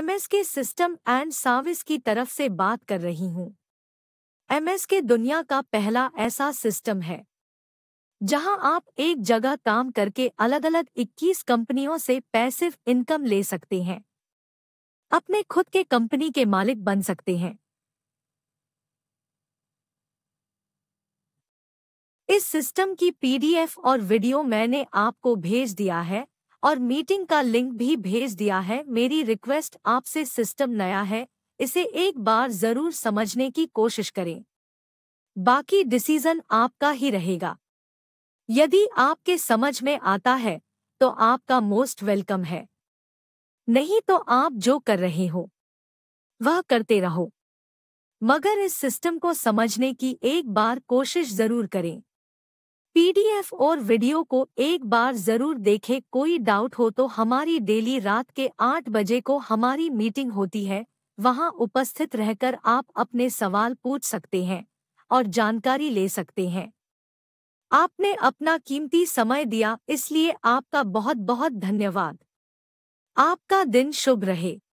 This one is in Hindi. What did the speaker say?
एमएस के सिस्टम एंड सर्विस की तरफ से बात कर रही हूँ एमएस के दुनिया का पहला ऐसा सिस्टम है जहां आप एक जगह काम करके अलग अलग 21 कंपनियों से पैसिव इनकम ले सकते हैं अपने खुद के कंपनी के मालिक बन सकते हैं इस सिस्टम की पीडीएफ और वीडियो मैंने आपको भेज दिया है और मीटिंग का लिंक भी भेज दिया है मेरी रिक्वेस्ट आपसे सिस्टम नया है इसे एक बार जरूर समझने की कोशिश करें बाकी डिसीजन आपका ही रहेगा यदि आपके समझ में आता है तो आपका मोस्ट वेलकम है नहीं तो आप जो कर रहे हो वह करते रहो मगर इस सिस्टम को समझने की एक बार कोशिश जरूर करें पीडीएफ और वीडियो को एक बार जरूर देखें कोई डाउट हो तो हमारी डेली रात के आठ बजे को हमारी मीटिंग होती है वहां उपस्थित रहकर आप अपने सवाल पूछ सकते हैं और जानकारी ले सकते हैं आपने अपना कीमती समय दिया इसलिए आपका बहुत बहुत धन्यवाद आपका दिन शुभ रहे